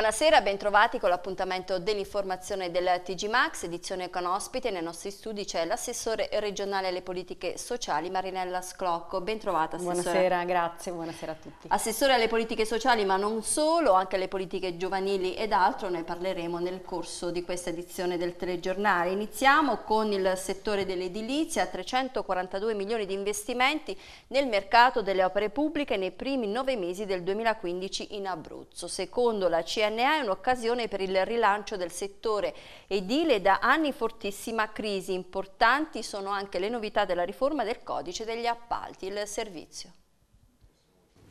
Buonasera, bentrovati con l'appuntamento dell'informazione del TG Max, edizione con ospite. Nei nostri studi c'è l'assessore regionale alle politiche sociali Marinella Sclocco. Bentrovata assessore. Buonasera, grazie, buonasera a tutti. Assessore alle politiche sociali, ma non solo, anche alle politiche giovanili ed altro, ne parleremo nel corso di questa edizione del telegiornale. Iniziamo con il settore dell'edilizia, 342 milioni di investimenti nel mercato delle opere pubbliche nei primi nove mesi del 2015 in Abruzzo. Secondo la CN CNA è un'occasione per il rilancio del settore edile da anni fortissima crisi. Importanti sono anche le novità della riforma del codice degli appalti, il servizio.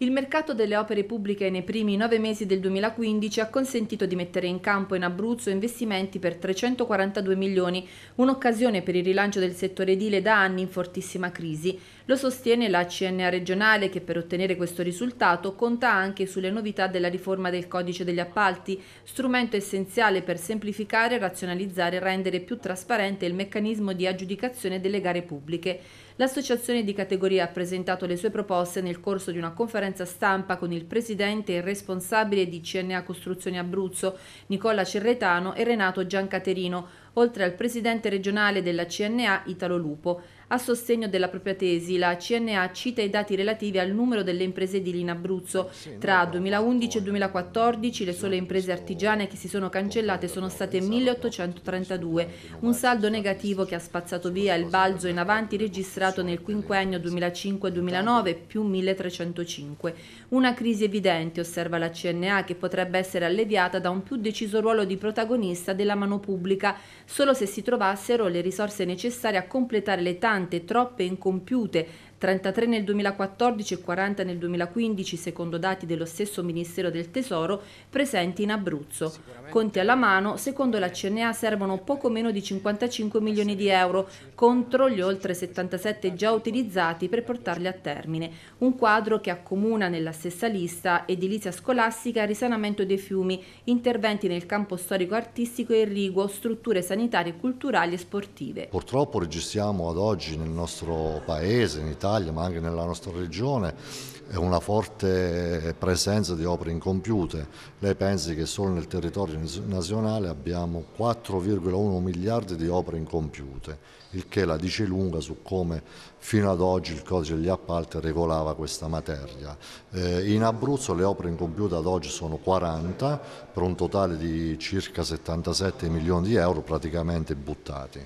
Il mercato delle opere pubbliche nei primi nove mesi del 2015 ha consentito di mettere in campo in Abruzzo investimenti per 342 milioni, un'occasione per il rilancio del settore edile da anni in fortissima crisi. Lo sostiene la CNA regionale che per ottenere questo risultato conta anche sulle novità della riforma del codice degli appalti, strumento essenziale per semplificare, razionalizzare e rendere più trasparente il meccanismo di aggiudicazione delle gare pubbliche. L'associazione di categoria ha presentato le sue proposte nel corso di una conferenza stampa con il presidente e responsabile di CNA Costruzioni Abruzzo, Nicola Cerretano e Renato Giancaterino, oltre al presidente regionale della CNA Italo Lupo. A sostegno della propria tesi, la CNA cita i dati relativi al numero delle imprese di in Abruzzo. Tra 2011 e 2014 le sole imprese artigiane che si sono cancellate sono state 1832, esatto, un saldo esatto, negativo che ha spazzato via il balzo in avanti registrato nel quinquennio 2005-2009 più 1305. Una crisi evidente, osserva la CNA, che potrebbe essere alleviata da un più deciso ruolo di protagonista della mano pubblica, solo se si trovassero le risorse necessarie a completare le tante, troppe incompiute 33 nel 2014 e 40 nel 2015 secondo dati dello stesso Ministero del Tesoro presenti in Abruzzo. Conti alla mano, secondo la CNA servono poco meno di 55 milioni di euro contro gli oltre 77 già utilizzati per portarli a termine. Un quadro che accomuna nella stessa lista edilizia scolastica, risanamento dei fiumi, interventi nel campo storico-artistico e irriguo, strutture sanitarie, culturali e sportive. Purtroppo registriamo ad oggi nel nostro paese, in Italia, Italia ma anche nella nostra regione una forte presenza di opere incompiute. Lei pensi che solo nel territorio nazionale abbiamo 4,1 miliardi di opere incompiute, il che la dice lunga su come fino ad oggi il codice degli appalti regolava questa materia. Eh, in Abruzzo le opere incompiute ad oggi sono 40 per un totale di circa 77 milioni di euro praticamente buttati.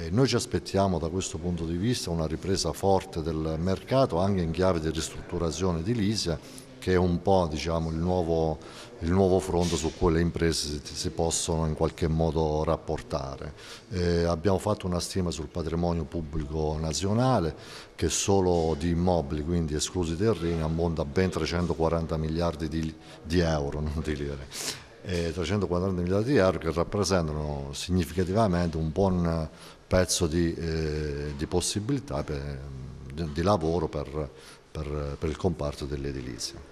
Eh, noi ci aspettiamo da questo punto di vista una ripresa forte del mercato anche in chiave di ristrutturazione edilizia che è un po' diciamo, il, nuovo, il, nuovo, fronte su cui le imprese si, si possono in qualche modo rapportare. Eh, abbiamo fatto una stima sul patrimonio pubblico nazionale che solo di immobili, quindi esclusi terreni, ammonta a ben 340 miliardi di, di euro, non di lire. 340 eh, miliardi di euro che rappresentano significativamente un buon pezzo di, eh, di possibilità per, di, di, lavoro per, per, per il comparto dell'edilizia.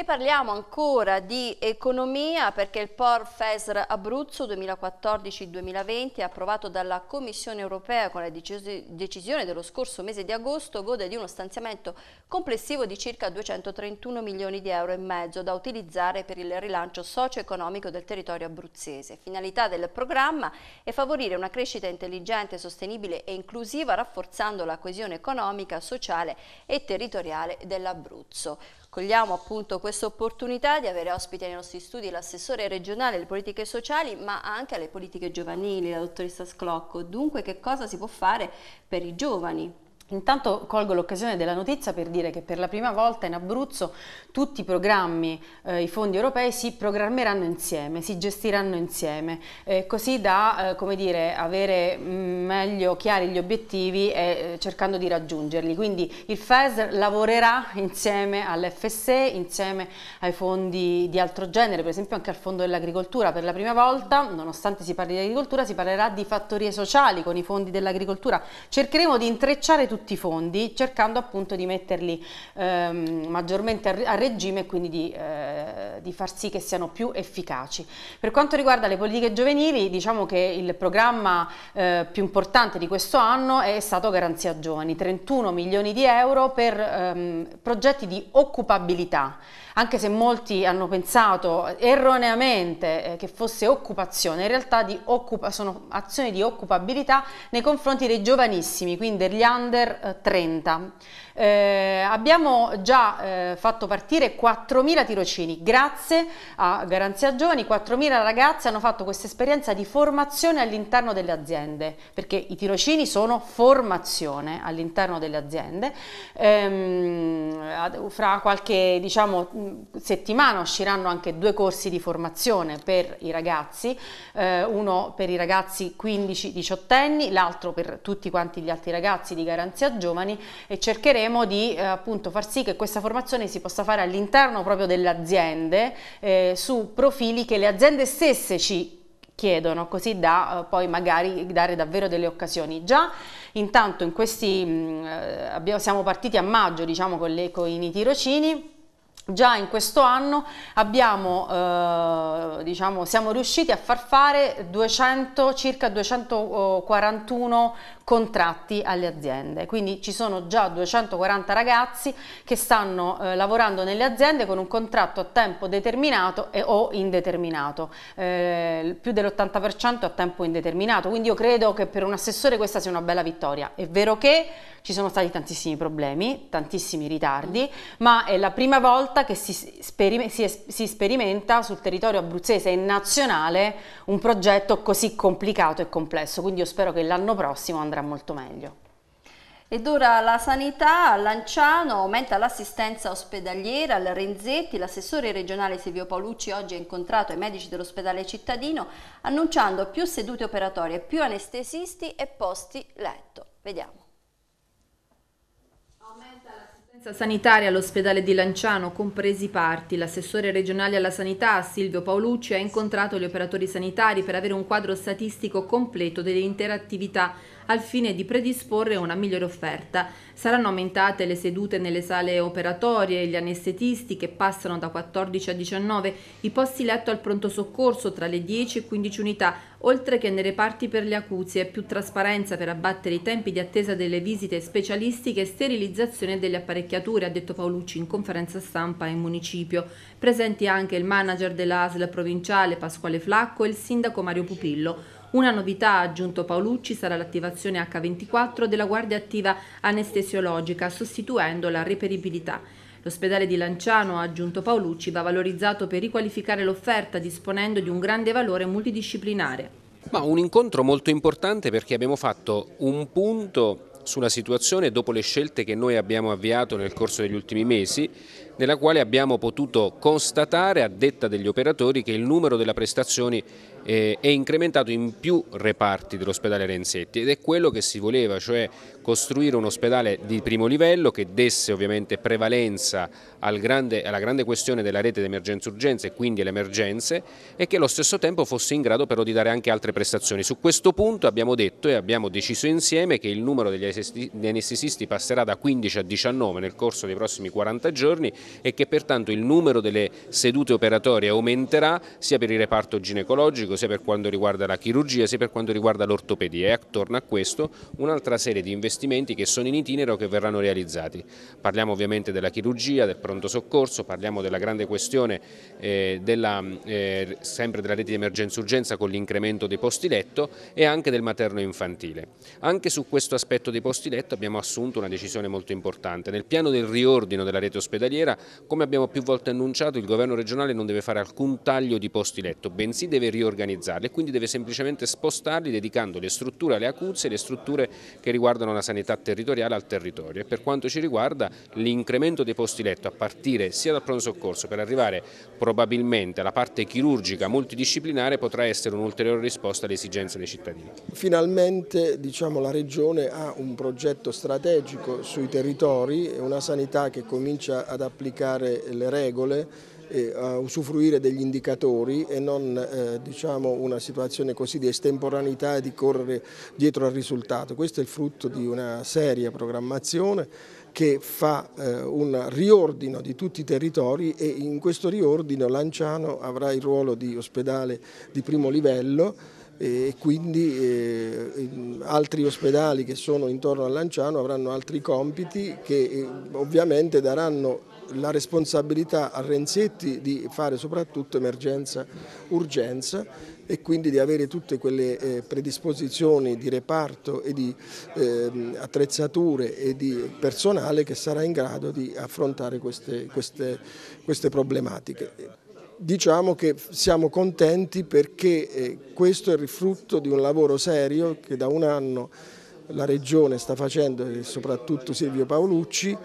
E parliamo ancora di economia perché il POR FESR Abruzzo 2014-2020 approvato dalla Commissione europea con la decisione dello scorso mese di agosto gode di uno stanziamento complessivo di circa 231 milioni di euro e mezzo da utilizzare per il rilancio socio-economico del territorio abruzzese. Finalità del programma è favorire una crescita intelligente, sostenibile e inclusiva rafforzando la coesione economica, sociale e territoriale dell'Abruzzo. Cogliamo appunto questa opportunità di avere ospite nei nostri studi l'assessore regionale alle politiche sociali ma anche alle politiche giovanili, la dottoressa Sclocco. Dunque che cosa si può fare per i giovani? Intanto colgo l'occasione della notizia per dire che per la prima volta in Abruzzo tutti i programmi, eh, i fondi europei si programmeranno insieme, si gestiranno insieme, eh, così da eh, dire, avere mm, meglio chiari gli obiettivi e eh, cercando di raggiungerli. Quindi il FES lavorerà insieme all'FSE, insieme ai fondi di altro genere, per esempio anche al Fondo dell'Agricoltura. Per la prima volta, nonostante si parli di agricoltura, si parlerà di fattorie sociali con i fondi dell'agricoltura. Cercheremo di intrecciare tutti tutti i fondi cercando appunto di metterli ehm, maggiormente a, regime e quindi di, eh, di, far sì che siano più efficaci. Per quanto riguarda le politiche giovanili diciamo che il programma eh, più importante di questo anno è stato Garanzia Giovani, 31 milioni di euro per ehm, progetti di occupabilità anche se molti hanno pensato erroneamente eh, che fosse occupazione, in realtà occupa sono azioni di occupabilità nei confronti dei giovanissimi, quindi degli under 1,30 m. Eh, eh, abbiamo già eh, fatto partire 4.000 tirocini, grazie a Garanzia Giovani 4.000 ragazzi hanno fatto questa esperienza di formazione all'interno delle aziende, perché i tirocini sono formazione all'interno delle aziende. Ehm, fra qualche diciamo, settimana usciranno anche due corsi di formazione per i ragazzi, eh, uno per i ragazzi 15-18 anni, l'altro per tutti quanti gli altri ragazzi di Garanzia Giovani e cercheremo cercheremo di eh, appunto far sì che questa formazione si possa fare all'interno proprio delle aziende eh, su profili che le aziende stesse ci chiedono, così da eh, poi magari dare davvero delle occasioni. Già intanto in questi, mh, mm, eh, abbiamo, siamo partiti a maggio diciamo con, le, con i tirocini, Già in questo anno abbiamo, eh, diciamo, siamo riusciti a far fare 200, circa 241 contratti alle aziende. Quindi ci sono già 240 ragazzi che stanno eh, lavorando nelle aziende con un contratto a tempo determinato e, o indeterminato, eh, più dell'80% a tempo indeterminato, quindi io credo che per un assessore questa sia una bella vittoria. È vero che ci sono stati tantissimi problemi, tantissimi ritardi, ma è la prima volta che si, sperime, si, si sperimenta sul territorio abruzzese e nazionale un progetto così complicato e complesso, quindi io spero che l'anno prossimo andrà andrà molto meglio. Ed ora la sanità, a Lanciano aumenta l'assistenza ospedaliera al Renzetti, l'assessore regionale Silvio Paolucci oggi ha incontrato i medici dell'ospedale cittadino annunciando più sedute operatorie, più anestesisti e posti letto. Vediamo. L'assistenza sanitaria all'ospedale di Lanciano, compresi parti, l'assessore regionale alla sanità Silvio Paolucci ha incontrato gli operatori sanitari per avere un quadro statistico completo dell'intera attività al fine di predisporre una migliore offerta. Saranno aumentate le sedute nelle sale operatorie, gli anestetisti che passano da 14 a 19, i posti letto al pronto soccorso tra le 10 e 15 unità, oltre che nei reparti per le acuzie, più trasparenza per abbattere i tempi di attesa delle visite specialistiche e sterilizzazione delle apparecchiature, ha detto Paolucci in conferenza stampa in municipio. Presenti anche il manager dell'ASL provinciale Pasquale Flacco e il sindaco Mario Pupillo. Una novità, ha aggiunto Paolucci, sarà l'attivazione H24 della guardia attiva anestesiologica, sostituendo la reperibilità. L'ospedale di Lanciano, ha aggiunto Paolucci, va valorizzato per riqualificare l'offerta disponendo di un grande valore multidisciplinare. Ma un incontro molto importante perché abbiamo fatto un punto sulla situazione dopo le scelte che noi abbiamo avviato nel corso degli ultimi mesi nella quale abbiamo potuto constatare a detta degli operatori che il numero delle prestazioni eh, è incrementato in più reparti dell'ospedale Renzetti ed è quello che si voleva, cioè costruire un ospedale di primo livello che desse ovviamente prevalenza al grande, alla grande questione della rete d'emergenza urgenza e quindi alle emergenze e che allo stesso tempo fosse in grado però di dare anche altre prestazioni. Su questo punto abbiamo detto e abbiamo deciso insieme che il numero degli anestesisti passerà da 15 a 19 nel corso dei prossimi 40 giorni e che pertanto il numero delle sedute operatorie aumenterà sia per il reparto ginecologico, sia per quanto riguarda la chirurgia, sia per quanto riguarda l'ortopedia e attorno a questo un'altra serie di investimenti che sono in itinero che verranno realizzati. Parliamo ovviamente della chirurgia, del pronto soccorso, parliamo della grande questione eh, della, eh, sempre della rete di emergenza-urgenza con l'incremento dei posti letto e anche del materno infantile. Anche su questo aspetto dei posti letto abbiamo assunto una decisione molto importante. Nel piano del riordino della rete ospedaliera come abbiamo più volte annunciato, il governo regionale non deve fare alcun taglio di posti letto, bensì deve riorganizzarli e quindi deve semplicemente spostarli dedicando le strutture alle acuzze e le strutture che riguardano la sanità territoriale al territorio. E per quanto ci riguarda, l'incremento dei posti letto a partire sia dal pronto soccorso per arrivare probabilmente alla parte chirurgica multidisciplinare potrà essere un'ulteriore risposta alle esigenze dei cittadini. Finalmente diciamo, la Regione ha un progetto strategico sui territori, una sanità che comincia ad applicare applicare le regole, a eh, usufruire degli indicatori e non eh, diciamo una situazione così di estemporaneità e di correre dietro al risultato. Questo è il frutto di una seria programmazione che fa eh, un riordino di tutti i territori e in questo riordino Lanciano avrà il ruolo di ospedale di primo livello e quindi eh, altri ospedali che sono intorno a Lanciano avranno altri compiti che eh, ovviamente daranno la responsabilità a Renzetti di fare soprattutto emergenza-urgenza e quindi di avere tutte quelle eh, predisposizioni di reparto e di eh, attrezzature e di personale che sarà in grado di affrontare queste, queste, queste problematiche diciamo che siamo contenti perché eh, questo è il frutto di un lavoro serio che da un anno la Regione sta facendo e soprattutto Silvio Paolucci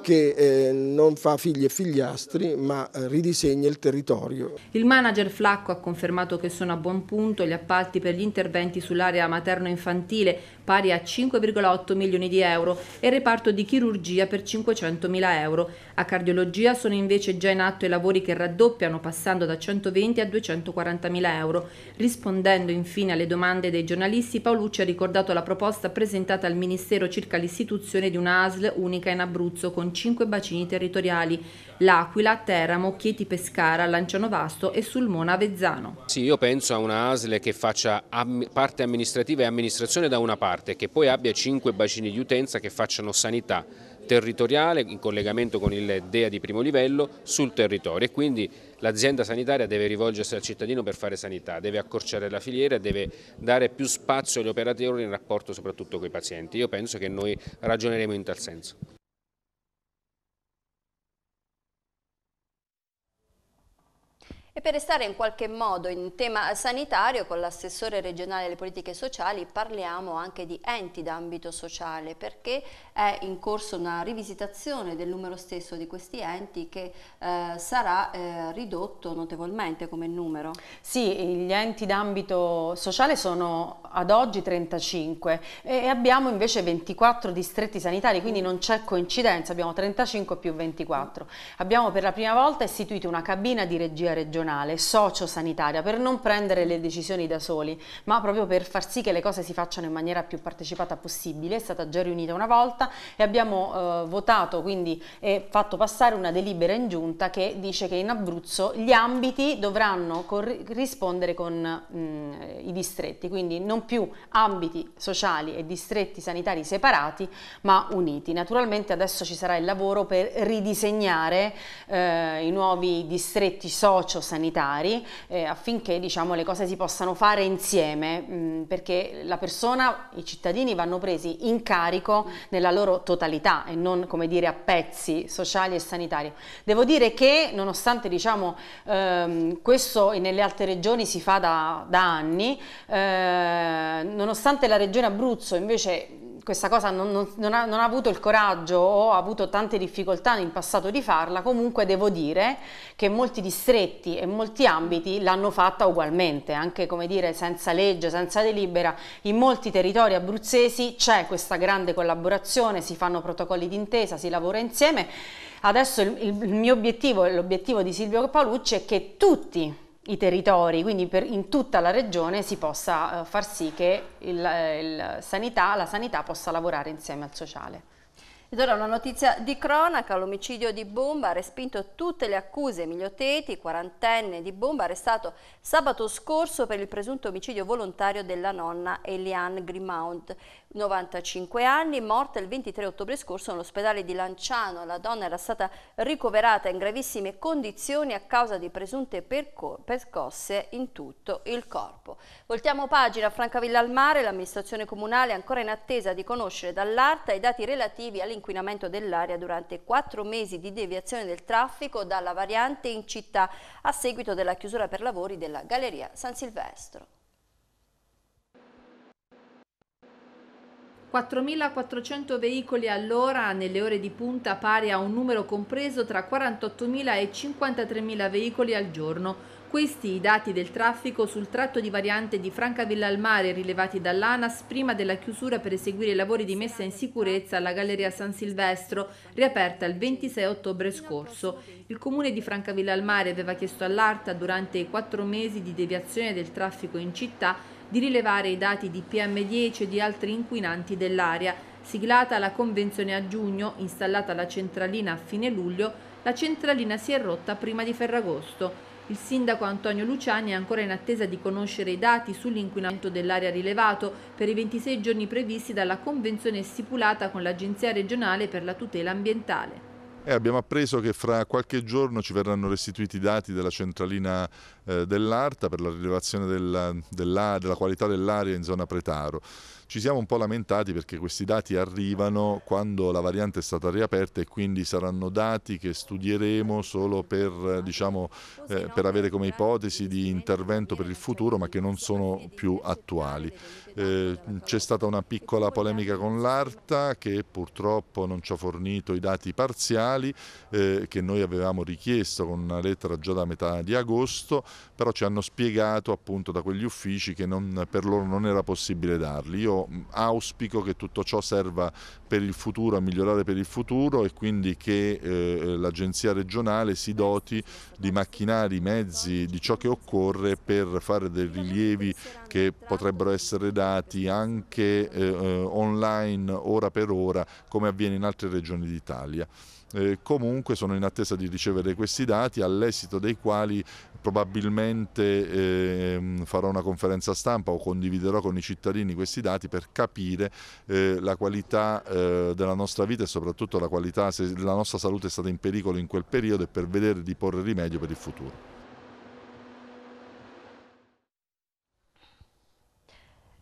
che eh, non fa figli e figliastri ma eh, ridisegna il territorio. Il manager Flacco ha confermato che sono a buon punto gli appalti per gli interventi sull'area materno-infantile pari a 5,8 milioni di euro e il reparto di chirurgia per 500 mila euro. A cardiologia sono invece già in atto i lavori che raddoppiano passando da 120 a 240 mila euro. Rispondendo infine alle domande dei giornalisti, Paolucci ha ricordato la proposta presentata al Ministero circa l'istituzione di una ASL unica in Abruzzo con con cinque bacini territoriali, L'Aquila, Teramo, Chieti Pescara, Lanciano Vasto e Sulmona Avezzano. Sì, io penso a una ASL che faccia parte amministrativa e amministrazione da una parte, che poi abbia cinque bacini di utenza che facciano sanità territoriale in collegamento con il DEA di primo livello sul territorio e quindi l'azienda sanitaria deve rivolgersi al cittadino per fare sanità, deve accorciare la filiera, deve dare più spazio agli operatori in rapporto soprattutto con i pazienti. Io penso che noi ragioneremo in tal senso. E per restare in qualche modo in tema sanitario, con l'assessore regionale delle politiche sociali parliamo anche di enti d'ambito sociale, perché è in corso una rivisitazione del numero stesso di questi enti che eh, sarà eh, ridotto notevolmente come numero. Sì, gli enti d'ambito sociale sono ad oggi 35 e abbiamo invece 24 distretti sanitari, quindi non c'è coincidenza, abbiamo 35 più 24. Abbiamo per la prima volta istituito una cabina di regia regionale sociosanitaria per non prendere le decisioni da soli, ma proprio per far sì che le cose si facciano in maniera più partecipata possibile. È stata già riunita una volta e abbiamo eh, votato quindi e fatto passare una delibera in giunta che dice che in Abruzzo gli ambiti dovranno corrispondere con mh, mm, i distretti, quindi non non più ambiti sociali e distretti sanitari separati ma uniti. Naturalmente adesso ci sarà il lavoro per ridisegnare eh, i nuovi distretti socio-sanitari eh, affinché diciamo, le cose si possano fare insieme mh, mm, perché la persona, i cittadini vanno presi in carico nella loro totalità e non come dire a pezzi sociali e sanitari. Devo dire che nonostante diciamo, ehm, questo nelle altre regioni si fa da, da anni, eh, eh, nonostante la regione Abruzzo invece questa cosa non, non, non, ha, non, ha, avuto il coraggio o ha avuto tante difficoltà in passato di farla, comunque devo dire che molti distretti e molti ambiti l'hanno fatta ugualmente, anche come dire senza legge, senza delibera, in molti territori abruzzesi c'è questa grande collaborazione, si fanno protocolli d'intesa, si lavora insieme. Adesso il, il mio obiettivo e l'obiettivo di Silvio Paolucci è che tutti i territori, quindi per, in tutta la regione si possa eh, far sì che il, eh, il sanità, la sanità possa lavorare insieme al sociale. Ed ora una notizia di cronaca, l'omicidio di Bomba ha respinto tutte le accuse. Emilio Teti, quarantenne di Bomba, arrestato sabato scorso per il presunto omicidio volontario della nonna Eliane Grimount, 95 anni, morta il 23 ottobre scorso nell'ospedale di Lanciano. La donna era stata ricoverata in gravissime condizioni a causa di presunte percosse in tutto il corpo. Voltiamo pagina, Francavilla al mare, l'amministrazione comunale è ancora in attesa di conoscere dall'ARTA i dati relativi all'incontro inquinamento dell'aria durante quattro mesi di deviazione del traffico dalla variante in città a seguito della chiusura per lavori della Galleria San Silvestro. 4.400 veicoli all'ora nelle ore di punta pari a un numero compreso tra 48.000 e 53.000 veicoli al giorno. Questi i dati del traffico sul tratto di variante di Francavilla al Mare rilevati dall'ANAS prima della chiusura per eseguire i lavori di messa in sicurezza alla Galleria San Silvestro, riaperta il 26 ottobre scorso. Il comune di Francavilla al Mare aveva chiesto all'ARTA durante i quattro mesi di deviazione del traffico in città di rilevare i dati di PM10 e di altri inquinanti dell'area. Siglata la convenzione a giugno, installata la centralina a fine luglio, la centralina si è rotta prima di Ferragosto. Il sindaco Antonio Luciani è ancora in attesa di conoscere i dati sull'inquinamento dell'aria rilevato per i 26 giorni previsti dalla convenzione stipulata con l'Agenzia regionale per la tutela ambientale. Eh, abbiamo appreso che fra qualche giorno ci verranno restituiti i dati della centralina eh, dell'Arta per la rilevazione della, della, della qualità dell'aria in zona Pretaro. Ci siamo un po' lamentati perché questi dati arrivano quando la variante è stata riaperta e quindi saranno dati che studieremo solo per, diciamo, eh, per avere come ipotesi di intervento per il futuro ma che non sono più attuali. Eh, c'è stata una piccola polemica con l'ARTA che purtroppo non ci ha fornito i dati parziali eh, che noi avevamo richiesto con una lettera già da metà di agosto, però ci hanno spiegato appunto da quegli uffici che non, per loro non era possibile darli. Io auspico che tutto ciò serva per il futuro, a migliorare per il futuro e quindi che eh, l'agenzia regionale si doti di macchinari, mezzi, di ciò che occorre per fare dei rilievi che potrebbero essere dati anche eh, eh, online ora per ora come avviene in altre regioni d'Italia. Eh, comunque sono in attesa di ricevere questi dati all'esito dei quali probabilmente eh, farò una conferenza stampa o condividerò con i cittadini questi dati per capire eh, la qualità eh, della nostra vita e soprattutto la qualità se la nostra salute è stata in pericolo in quel periodo e per vedere di porre rimedio per il futuro.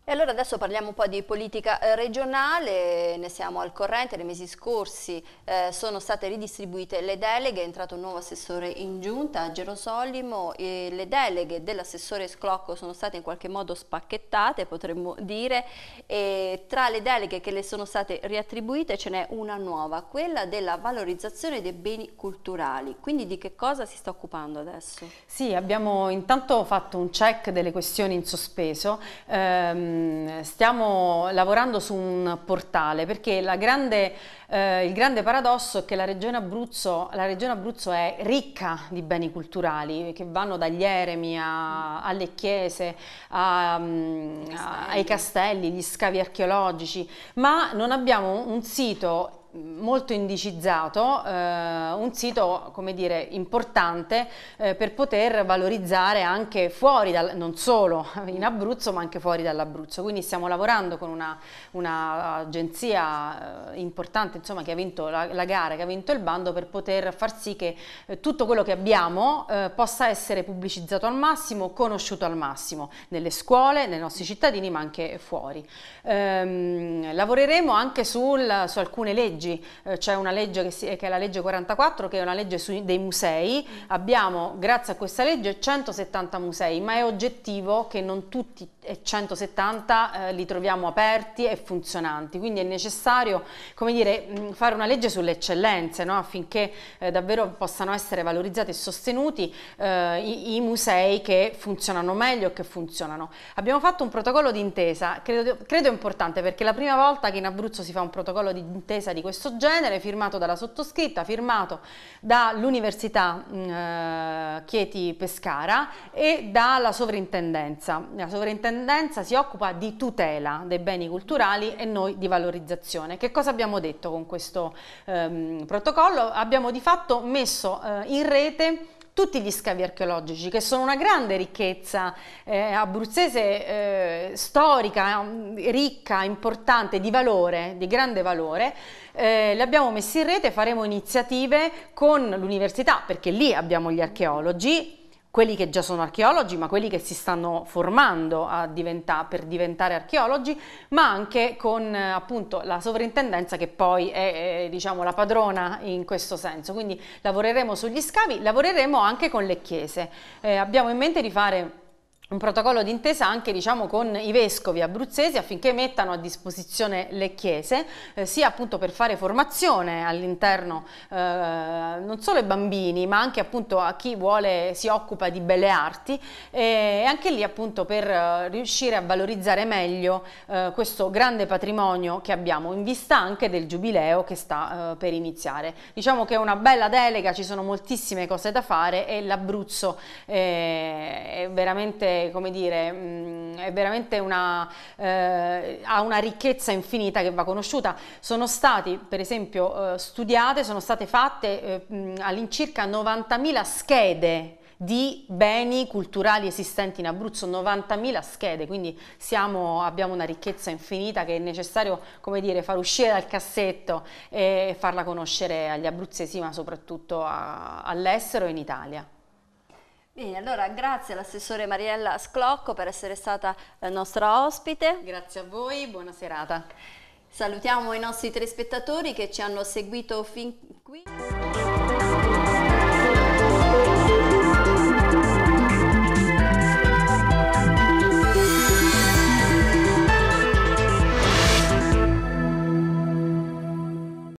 E allora adesso parliamo un po' di politica eh, regionale, ne siamo al corrente, nei mesi scorsi eh, sono state ridistribuite le deleghe, è entrato un nuovo assessore in giunta a Gerosolimo, e le deleghe dell'assessore Sclocco sono state in qualche modo spacchettate potremmo dire e tra le deleghe che le sono state riattribuite ce n'è una nuova, quella della valorizzazione dei beni culturali, quindi di che cosa si sta occupando adesso? Sì, abbiamo intanto fatto un check delle questioni in sospeso, ehm, Ehm, stiamo lavorando su un portale perché grande, eh, il grande paradosso è che la regione, Abruzzo, la regione, Abruzzo, è ricca di beni culturali che vanno dagli eremi a, alle chiese, a, mm, a, ai castelli, gli scavi archeologici, ma non abbiamo un sito molto indicizzato, eh, un sito come dire, importante eh, per poter valorizzare anche fuori, dal, non solo in Abruzzo ma anche fuori dall'Abruzzo. Quindi stiamo lavorando con un'agenzia eh, importante insomma, che ha vinto la, la, gara, che ha vinto il bando per poter far sì che eh, tutto quello che abbiamo eh, possa essere pubblicizzato al massimo, conosciuto al massimo, nelle scuole, nei nostri cittadini ma anche fuori. Ehm, lavoreremo anche sul, su alcune leggi leggi, eh, c'è una legge che, si, eh, che, è la legge 44 che è una legge sui, dei musei, mm. abbiamo grazie a questa legge 170 musei, ma è oggettivo che non tutti e 170 eh, li troviamo aperti e funzionanti, quindi è necessario come dire, mm, fare una legge sulle eccellenze no? affinché eh, davvero possano essere valorizzati e sostenuti eh, i, i, musei che funzionano meglio e che funzionano. Abbiamo fatto un protocollo d'intesa, credo, credo importante perché è la prima volta che in Abruzzo si fa un protocollo d'intesa di questo genere, firmato dalla sottoscritta, firmato dall'Università mm, eh, Chieti Pescara e dalla sovrintendenza. La sovrintendenza si occupa di tutela dei beni culturali e noi di valorizzazione. Che cosa abbiamo detto con questo ehm, protocollo? Abbiamo di fatto messo eh, in rete tutti gli scavi archeologici che sono una grande ricchezza eh, abruzzese eh, storica, mm, ricca, importante, di valore, di grande valore. Eh, li abbiamo messi in rete, faremo iniziative con l'università perché lì abbiamo gli archeologi quelli che già sono archeologi, ma quelli che si stanno formando diventa, per diventare archeologi, ma anche con eh, appunto la sovrintendenza che poi è, è diciamo, la padrona in questo senso. Quindi lavoreremo sugli scavi, lavoreremo anche con le chiese. Eh, abbiamo in mente di fare un protocollo d'intesa anche diciamo, con i vescovi abruzzesi affinché mettano a disposizione le chiese, eh, sia appunto per fare formazione all'interno eh, non solo ai bambini, ma anche appunto a chi vuole, si occupa di belle arti e anche lì appunto per eh, riuscire a valorizzare meglio eh, questo grande patrimonio che abbiamo in vista anche del giubileo che sta eh, per iniziare. Diciamo che è una bella delega, ci sono moltissime cose da fare e l'Abruzzo eh, è veramente come dire, mh, mm, è veramente una, eh, ha una ricchezza infinita che va conosciuta. Sono stati, per esempio, eh, studiate, sono state fatte eh, mm, all'incirca 90.000 schede di beni culturali esistenti in Abruzzo, 90.000 schede, quindi siamo, abbiamo una ricchezza infinita che è necessario come dire, far uscire dal cassetto e farla conoscere agli abruzzesi, ma soprattutto a, all'estero e in Italia. Bene, allora grazie all'assessore Mariella Sclocco per essere stata eh, nostra ospite. Grazie a voi, buona serata. Salutiamo i nostri telespettatori che ci hanno seguito fin qui.